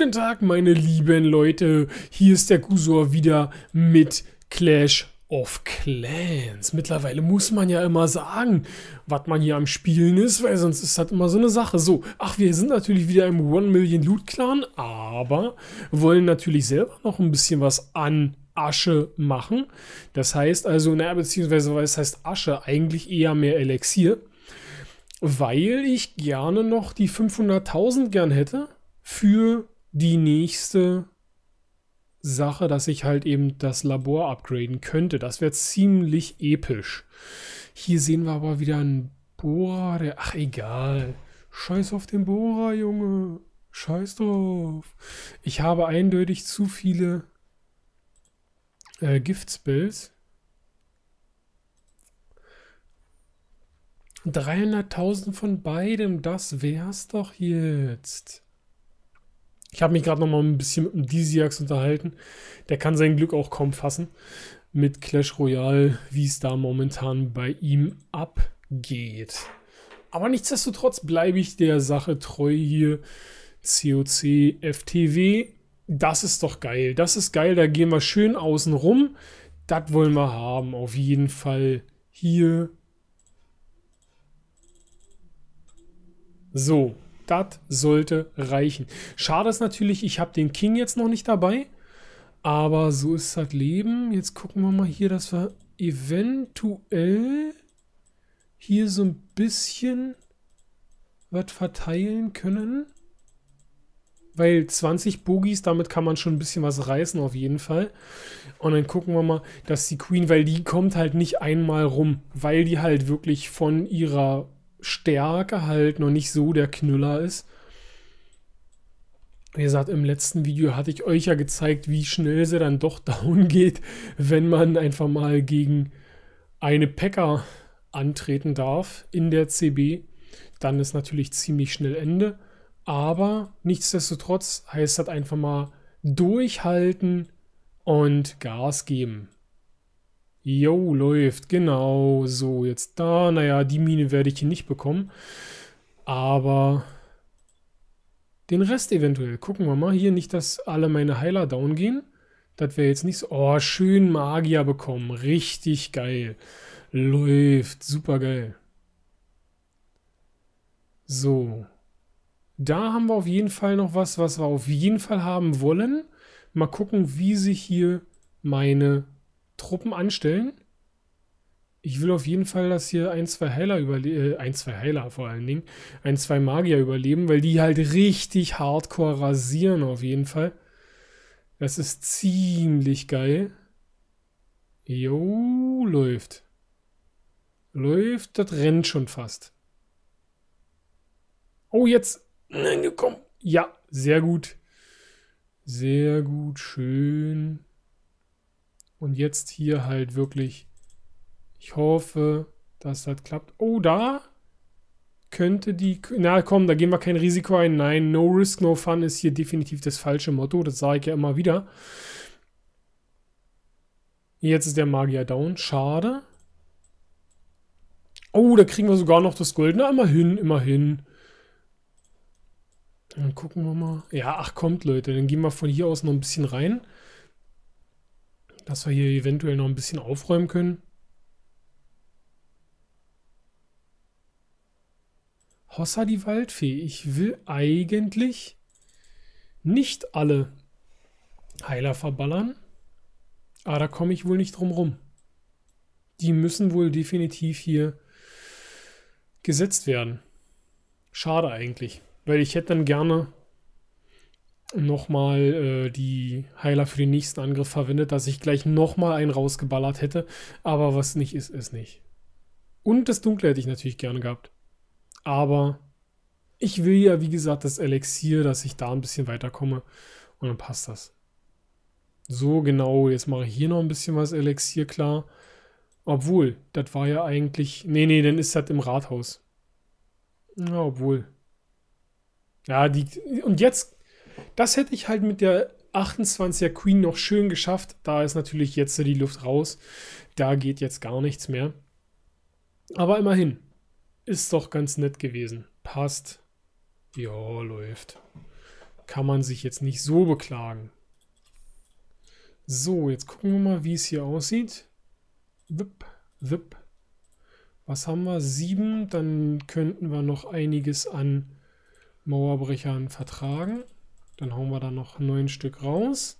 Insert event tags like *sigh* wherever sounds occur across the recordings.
Guten Tag, meine lieben Leute. Hier ist der Kusor wieder mit Clash of Clans. Mittlerweile muss man ja immer sagen, was man hier am Spielen ist, weil sonst ist das immer so eine Sache. So, ach, wir sind natürlich wieder im One Million Loot Clan, aber wollen natürlich selber noch ein bisschen was an Asche machen. Das heißt also, naja, beziehungsweise, weil es heißt Asche? Eigentlich eher mehr Elixier. Weil ich gerne noch die 500.000 gern hätte für die nächste Sache, dass ich halt eben das Labor upgraden könnte. Das wäre ziemlich episch. Hier sehen wir aber wieder einen Bohrer, der... Ach, egal. Scheiß auf den Bohrer, Junge. Scheiß drauf. Ich habe eindeutig zu viele äh, Giftspills. 300.000 von beidem, das wär's doch jetzt. Ich habe mich gerade noch mal ein bisschen mit dem Diziax unterhalten. Der kann sein Glück auch kaum fassen mit Clash Royale, wie es da momentan bei ihm abgeht. Aber nichtsdestotrotz bleibe ich der Sache treu hier. COC, FTW, das ist doch geil. Das ist geil, da gehen wir schön außen rum. Das wollen wir haben, auf jeden Fall hier. So, das sollte reichen. Schade ist natürlich, ich habe den King jetzt noch nicht dabei. Aber so ist das Leben. Jetzt gucken wir mal hier, dass wir eventuell hier so ein bisschen was verteilen können. Weil 20 Bogies, damit kann man schon ein bisschen was reißen auf jeden Fall. Und dann gucken wir mal, dass die Queen, weil die kommt halt nicht einmal rum, weil die halt wirklich von ihrer Stärke halt noch nicht so der Knüller ist. Wie gesagt, im letzten Video hatte ich euch ja gezeigt, wie schnell sie dann doch *laughs* down geht, wenn man einfach mal gegen eine Packer antreten darf in der CB. Dann ist natürlich ziemlich schnell Ende. Aber nichtsdestotrotz heißt das einfach mal durchhalten und Gas geben. Jo, läuft, genau. So, jetzt da. Naja, die Mine werde ich hier nicht bekommen. Aber den Rest eventuell. Gucken wir mal. Hier nicht, dass alle meine Heiler down gehen. Das wäre jetzt nicht so... Oh, schön Magier bekommen. Richtig geil. Läuft. Super geil. So. Da haben wir auf jeden Fall noch was, was wir auf jeden Fall haben wollen. Mal gucken, wie sich hier meine Truppen anstellen. Ich will auf jeden Fall, dass hier ein, zwei Heiler überleben, äh, ein, zwei Heiler vor allen Dingen, ein, zwei Magier überleben, weil die halt richtig hardcore rasieren auf jeden Fall. Das ist ziemlich geil. Jo, läuft. Läuft, das rennt schon fast. Oh, jetzt. Nein, komm. Ja, sehr gut. Sehr gut, schön. Und jetzt hier halt wirklich, ich hoffe, dass das klappt. Oh, da könnte die, na komm, da gehen wir kein Risiko ein. Nein, no risk, no fun ist hier definitiv das falsche Motto. Das sage ich ja immer wieder. Jetzt ist der Magier down. Schade. Oh, da kriegen wir sogar noch das Gold. Na, immerhin, immerhin. Dann gucken wir mal. Ja, ach kommt, Leute. Dann gehen wir von hier aus noch ein bisschen rein dass wir hier eventuell noch ein bisschen aufräumen können. Hossa die Waldfee. Ich will eigentlich nicht alle Heiler verballern. Aber da komme ich wohl nicht drum rum. Die müssen wohl definitiv hier gesetzt werden. Schade eigentlich. Weil ich hätte dann gerne nochmal äh, die Heiler für den nächsten Angriff verwendet, dass ich gleich nochmal einen rausgeballert hätte. Aber was nicht ist, ist nicht. Und das Dunkle hätte ich natürlich gerne gehabt. Aber ich will ja, wie gesagt, das Elixier, dass ich da ein bisschen weiterkomme. Und dann passt das. So, genau. Jetzt mache ich hier noch ein bisschen was Elixier klar. Obwohl, das war ja eigentlich... Nee, nee, dann ist das im Rathaus. Ja, obwohl. Ja, die... Und jetzt das hätte ich halt mit der 28er Queen noch schön geschafft. Da ist natürlich jetzt die Luft raus. Da geht jetzt gar nichts mehr. Aber immerhin. Ist doch ganz nett gewesen. Passt. Ja, läuft. Kann man sich jetzt nicht so beklagen. So, jetzt gucken wir mal, wie es hier aussieht. Wip, wip. Was haben wir? Sieben. Dann könnten wir noch einiges an Mauerbrechern vertragen. Dann hauen wir da noch neun Stück raus.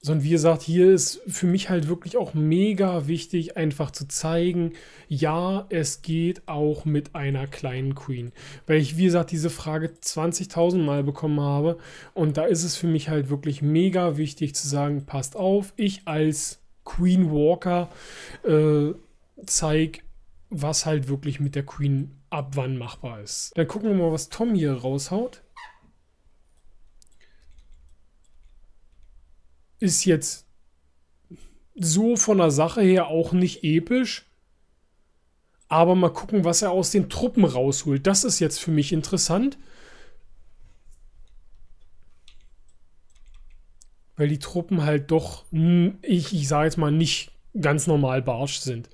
So, und wie gesagt, hier ist für mich halt wirklich auch mega wichtig, einfach zu zeigen, ja, es geht auch mit einer kleinen Queen. Weil ich, wie gesagt, diese Frage 20.000 Mal bekommen habe. Und da ist es für mich halt wirklich mega wichtig zu sagen, passt auf, ich als Queen Walker äh, zeige was halt wirklich mit der Queen ab wann machbar ist. Dann gucken wir mal, was Tom hier raushaut. Ist jetzt so von der Sache her auch nicht episch. Aber mal gucken, was er aus den Truppen rausholt. Das ist jetzt für mich interessant. Weil die Truppen halt doch, ich, ich sage jetzt mal, nicht ganz normal barsch sind.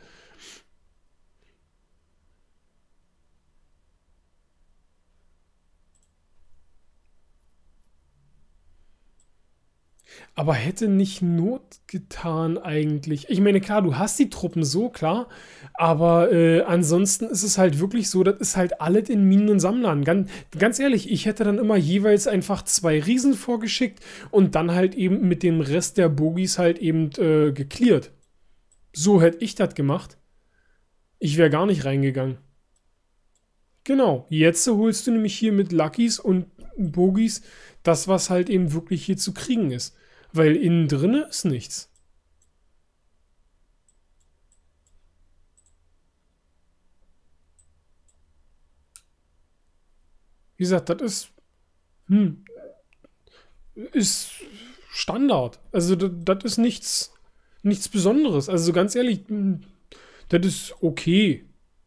aber hätte nicht Not getan eigentlich. Ich meine, klar, du hast die Truppen so, klar, aber äh, ansonsten ist es halt wirklich so, das ist halt alles in Minen und Sammlern. Ganz, ganz ehrlich, ich hätte dann immer jeweils einfach zwei Riesen vorgeschickt und dann halt eben mit dem Rest der Bogies halt eben äh, geklärt. So hätte ich das gemacht. Ich wäre gar nicht reingegangen. Genau, jetzt holst du nämlich hier mit Luckys und Bogies das, was halt eben wirklich hier zu kriegen ist. Weil innen drinne ist nichts. Wie gesagt, das ist, hm, ist Standard. Also das, ist nichts, nichts Besonderes. Also ganz ehrlich, hm, das ist okay,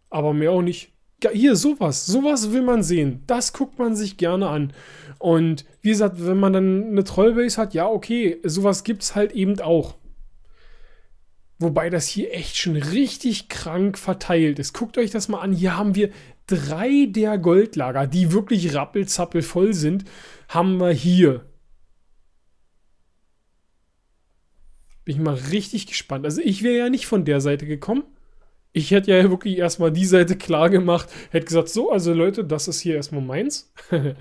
aber mehr auch nicht hier sowas, sowas will man sehen. Das guckt man sich gerne an. Und wie gesagt, wenn man dann eine Trollbase hat, ja, okay, sowas gibt es halt eben auch. Wobei das hier echt schon richtig krank verteilt ist. Guckt euch das mal an. Hier haben wir drei der Goldlager, die wirklich rappelzappel voll sind, haben wir hier. Bin ich mal richtig gespannt. Also ich wäre ja nicht von der Seite gekommen ich hätte ja wirklich erstmal die Seite klar gemacht, hätte gesagt, so, also Leute, das ist hier erstmal meins. *laughs*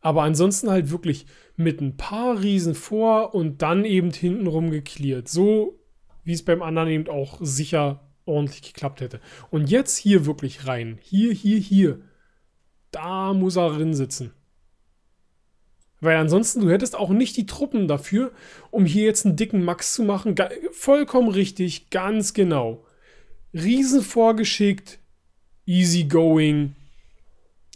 Aber ansonsten halt wirklich mit ein paar Riesen vor und dann eben hintenrum geklärt. So wie es beim anderen eben auch sicher ordentlich geklappt hätte. Und jetzt hier wirklich rein. Hier, hier, hier. Da muss er drin sitzen. Weil ansonsten, du hättest auch nicht die Truppen dafür, um hier jetzt einen dicken Max zu machen. Ga vollkommen richtig, ganz genau. Riesen vorgeschickt, easy going.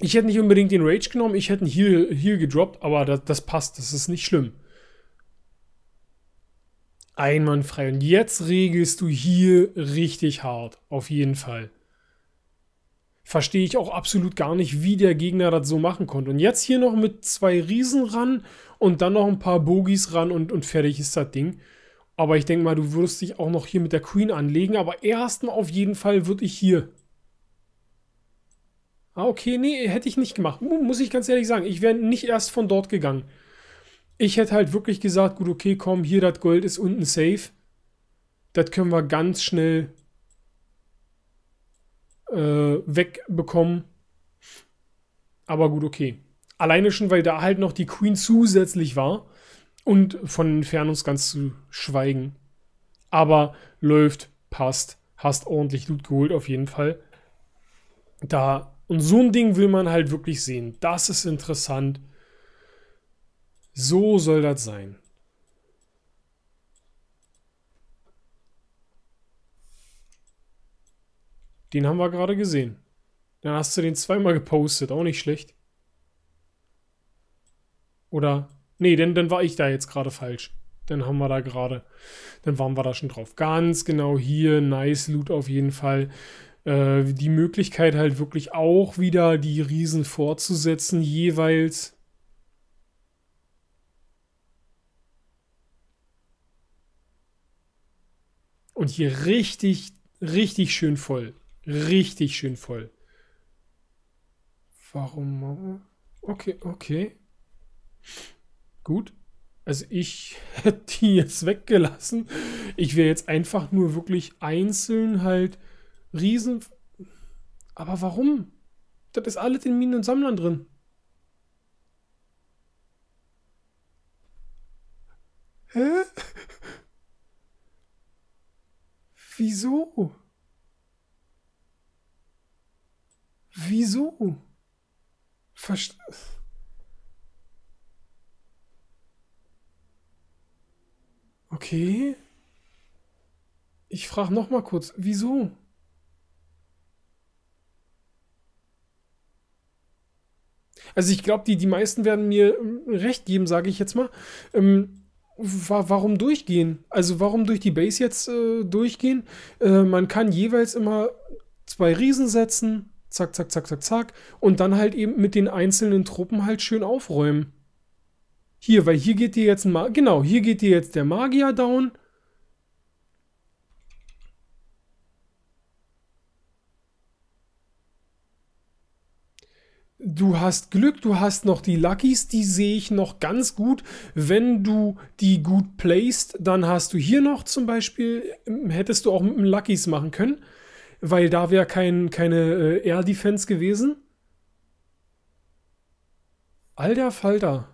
Ich hätte nicht unbedingt den Rage genommen, ich hätte hier Heal, gedroppt, aber das, das passt, das ist nicht schlimm. Einwandfrei. Und jetzt regelst du hier richtig hart, auf jeden Fall verstehe ich auch absolut gar nicht, wie der Gegner das so machen konnte. Und jetzt hier noch mit zwei Riesen ran und dann noch ein paar Bogies ran und, und fertig ist das Ding. Aber ich denke mal, du würdest dich auch noch hier mit der Queen anlegen. Aber erstmal auf jeden Fall würde ich hier. Ah, okay, nee, hätte ich nicht gemacht. Muss ich ganz ehrlich sagen, ich wäre nicht erst von dort gegangen. Ich hätte halt wirklich gesagt, gut, okay, komm, hier das Gold ist unten safe. Das können wir ganz schnell äh, wegbekommen. Aber gut, okay. Alleine schon, weil da halt noch die Queen zusätzlich war. Und von Entfernungs ganz zu schweigen. Aber läuft, passt, hast ordentlich Loot geholt auf jeden Fall. Da. Und so ein Ding will man halt wirklich sehen. Das ist interessant. So soll das sein. Den haben wir gerade gesehen. Dann hast du den zweimal gepostet, auch nicht schlecht. Oder, nee, denn dann war ich da jetzt gerade falsch. Dann haben wir da gerade, dann waren wir da schon drauf. Ganz genau hier, nice Loot auf jeden Fall. Äh, die Möglichkeit halt wirklich auch wieder die Riesen fortzusetzen, jeweils. Und hier richtig, richtig schön voll. Richtig schön voll. Warum? Okay, okay. Gut. Also ich *laughs* hätte die jetzt weggelassen. Ich wäre jetzt einfach nur wirklich einzeln halt riesen... Aber warum? Das ist alles in Minen und Sammlern drin. Hä? *laughs* Wieso? Wieso? Verst okay. Ich frage noch mal kurz, wieso? Also ich glaube, die, die meisten werden mir ähm, recht geben, sage ich jetzt mal. Ähm, wa warum durchgehen? Also warum durch die Base jetzt äh, durchgehen? Äh, man kann jeweils immer zwei Riesen setzen zack, zack, zack, zack, zack. Und dann halt eben mit den einzelnen Truppen halt schön aufräumen. Hier, weil hier geht dir jetzt ein Ma genau, hier geht dir jetzt der Magier down. Du hast Glück, du hast noch die Luckys, die sehe ich noch ganz gut. Wenn du die gut placed, dann hast du hier noch zum Beispiel, hättest du auch mit dem Luckys machen können weil da wäre kein, keine äh, Air Defense gewesen. Alter Falter.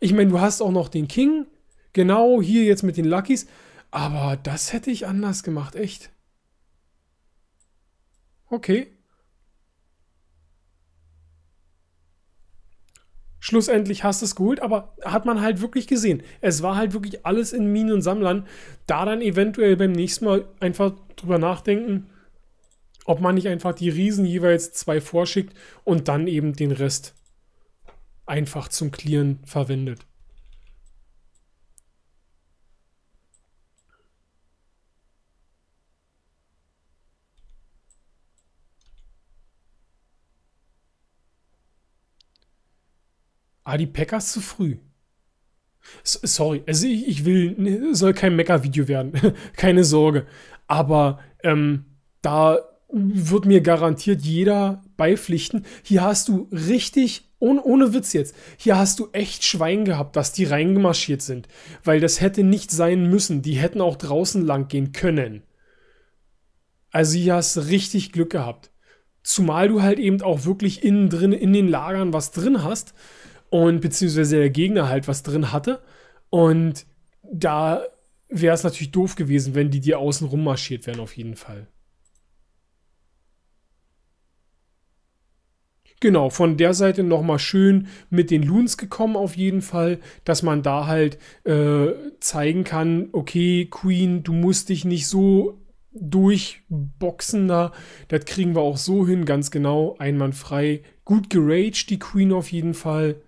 Ich meine, du hast auch noch den King. Genau hier jetzt mit den Luckys. Aber das hätte ich anders gemacht, echt. Okay. Schlussendlich hast du es geholt, aber hat man halt wirklich gesehen. Es war halt wirklich alles in Minen und Sammlern. Da dann eventuell beim nächsten Mal einfach drüber nachdenken, ob man nicht einfach die Riesen jeweils zwei vorschickt und dann eben den Rest einfach zum Clearen verwendet. Ah, die Packers zu früh. sorry, also ich, ich will, ne, soll kein Mecker-Video werden. *laughs* Keine Sorge. Aber ähm, da wird mir garantiert jeder beipflichten. Hier hast du richtig, ohne, ohne Witz jetzt, hier hast du echt Schwein gehabt, dass die reingemarschiert sind. Weil das hätte nicht sein müssen. Die hätten auch draußen lang gehen können. Also hier hast du richtig Glück gehabt. Zumal du halt eben auch wirklich innen drin in den Lagern was drin hast und beziehungsweise der Gegner halt was drin hatte. Und da wäre es natürlich doof gewesen, wenn die dir außen rummarschiert wären, auf jeden Fall. Genau, von der Seite nochmal schön mit den Loons gekommen auf jeden Fall, dass man da halt äh, zeigen kann, okay, Queen, du musst dich nicht so durchboxen da, das kriegen wir auch so hin, ganz genau, einwandfrei. Gut geraged, die Queen auf jeden Fall.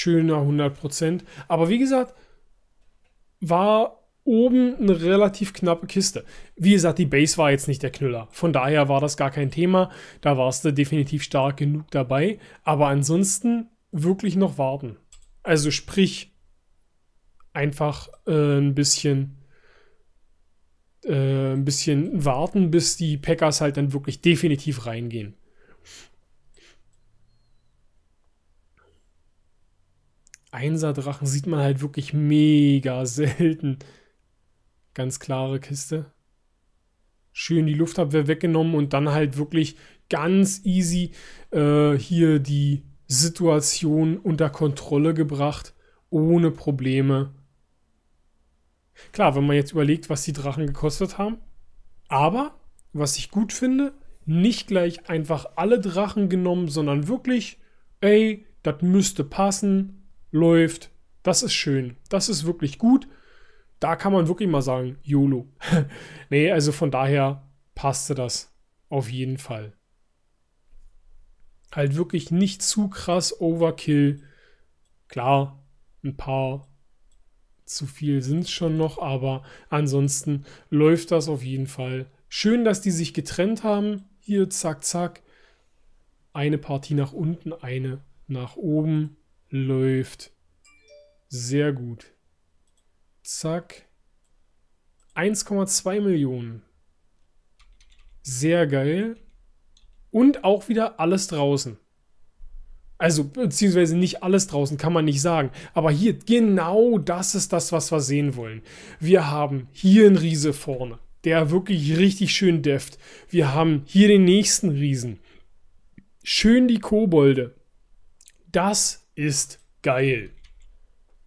schöner 100%. Aber wie gesagt, war oben eine relativ knappe Kiste. Wie gesagt, die Base war jetzt nicht der Knüller. Von daher war das gar kein Thema. Da warst du definitiv stark genug dabei. Aber ansonsten wirklich noch warten. Also sprich, einfach äh, ein bisschen äh, ein bisschen warten, bis die Packers halt dann wirklich definitiv reingehen. Einserdrachen sieht man halt wirklich mega *laughs* selten. Ganz klare Kiste. Schön die Luftabwehr weggenommen und dann halt wirklich ganz easy äh, hier die Situation unter Kontrolle gebracht, ohne Probleme. Klar, wenn man jetzt überlegt, was die Drachen gekostet haben. Aber, was ich gut finde, nicht gleich einfach alle Drachen genommen, sondern wirklich, ey, das müsste passen läuft. Das ist schön. Das ist wirklich gut. Da kann man wirklich mal sagen, YOLO. *laughs* nee, also von daher passte das auf jeden Fall. Halt wirklich nicht zu krass Overkill. Klar, ein paar zu viel sind es schon noch, aber ansonsten läuft das auf jeden Fall. Schön, dass die sich getrennt haben. Hier, zack, zack. Eine Partie nach unten, eine nach oben. Läuft. Sehr gut. Zack. 1,2 Millionen. Sehr geil. Und auch wieder alles draußen. Also, beziehungsweise nicht alles draußen, kann man nicht sagen. Aber hier, genau das ist das, was wir sehen wollen. Wir haben hier einen Riese vorne, der wirklich richtig schön deft. Wir haben hier den nächsten Riesen. Schön die Kobolde. Das ist geil.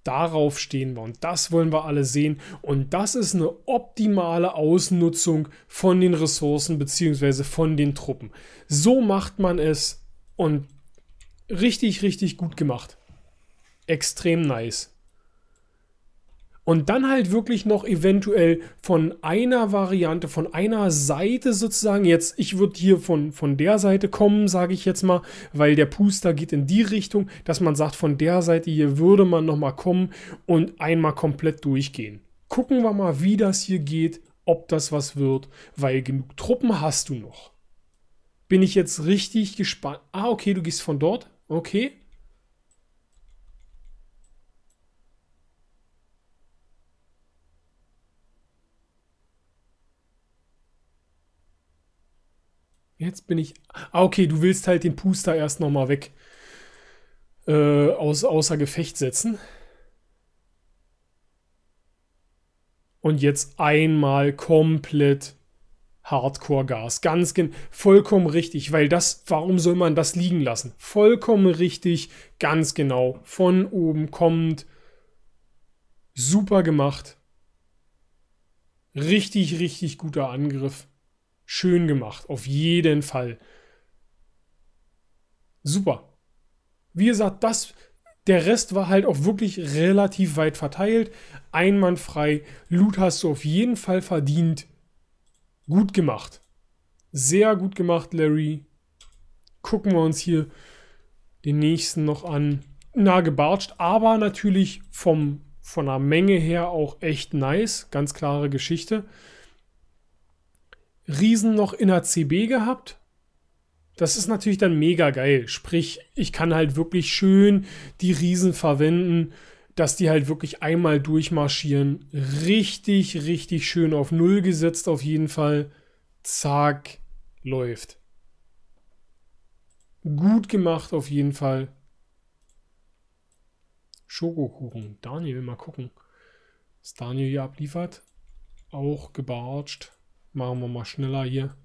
Darauf stehen wir und das wollen wir alle sehen. Und das ist eine optimale Ausnutzung von den Ressourcen bzw. von den Truppen. So macht man es und richtig, richtig gut gemacht. Extrem nice und dann halt wirklich noch eventuell von einer Variante, von einer Seite sozusagen, jetzt, ich würde hier von, von der Seite kommen, sage ich jetzt mal, weil der Puster geht in die Richtung, dass man sagt, von der Seite hier würde man nochmal kommen und einmal komplett durchgehen. Gucken wir mal, wie das hier geht, ob das was wird, weil genug Truppen hast du noch. Bin ich jetzt richtig gespannt. Ah, okay, du gehst von dort. Okay. Jetzt bin ich. Ah, okay, du willst halt den Puster erst nochmal weg. Äh, aus, außer Gefecht setzen. Und jetzt einmal komplett Hardcore-Gas. Ganz genau. vollkommen richtig, weil das, warum soll man das liegen lassen? Vollkommen richtig, ganz genau. Von oben kommend. Super gemacht. Richtig, richtig guter Angriff schön gemacht, auf jeden Fall. Super. Wie gesagt, das, der Rest war halt auch wirklich relativ weit verteilt. Einwandfrei. Loot hast du auf jeden Fall verdient. Gut gemacht. Sehr gut gemacht, Larry. Gucken wir uns hier den nächsten noch an. Na, gebartscht, aber natürlich vom, von der Menge her auch echt nice. Ganz klare Geschichte. Riesen noch in der CB gehabt. Das ist natürlich dann mega geil. Sprich, ich kann halt wirklich schön die Riesen verwenden, dass die halt wirklich einmal durchmarschieren. Richtig, richtig schön auf Null gesetzt auf jeden Fall. Zack, läuft. Gut gemacht auf jeden Fall. Schokokuchen. Daniel, mal gucken, was Daniel hier abliefert. Auch gebartscht. Machen wir mal schneller hier.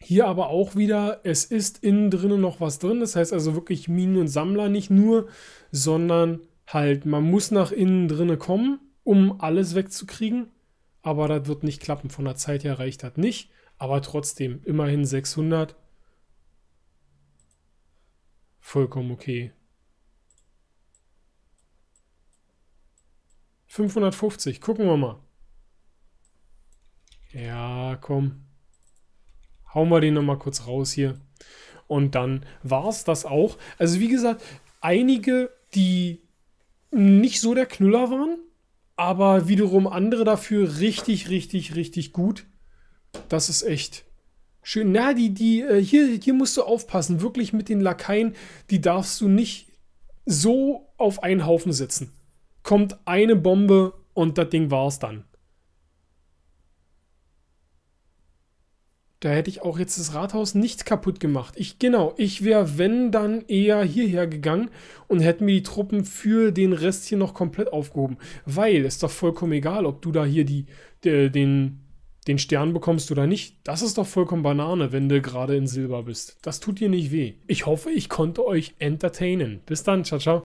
Hier aber auch wieder, es ist innen drinnen noch was drin. Das heißt also wirklich Minen und Sammler nicht nur, sondern halt, man muss nach innen drinnen kommen, um alles wegzukriegen. Aber das wird nicht klappen. Von der Zeit her reicht das nicht. Aber trotzdem, immerhin 600. Vollkommen okay. 550, gucken wir mal. Ja, komm. Hauen wir den nochmal kurz raus hier. Und dann war es das auch. Also wie gesagt, einige, die nicht so der Knüller waren, aber wiederum andere dafür richtig, richtig, richtig gut. Das ist echt schön. Na, die, die, äh, hier, hier musst du aufpassen. Wirklich mit den Lakaien, die darfst du nicht so auf einen Haufen setzen. Kommt eine Bombe und das Ding war es dann. Da hätte ich auch jetzt das Rathaus nicht kaputt gemacht. Ich, genau, ich wäre, wenn, dann eher hierher gegangen und hätte mir die Truppen für den Rest hier noch komplett aufgehoben. Weil, ist doch vollkommen egal, ob du da hier die, de, den, den Stern bekommst oder nicht, das ist doch vollkommen Banane, wenn du gerade in Silber bist. Das tut dir nicht weh. Ich hoffe, ich konnte euch entertainen. Bis dann, ciao, ciao.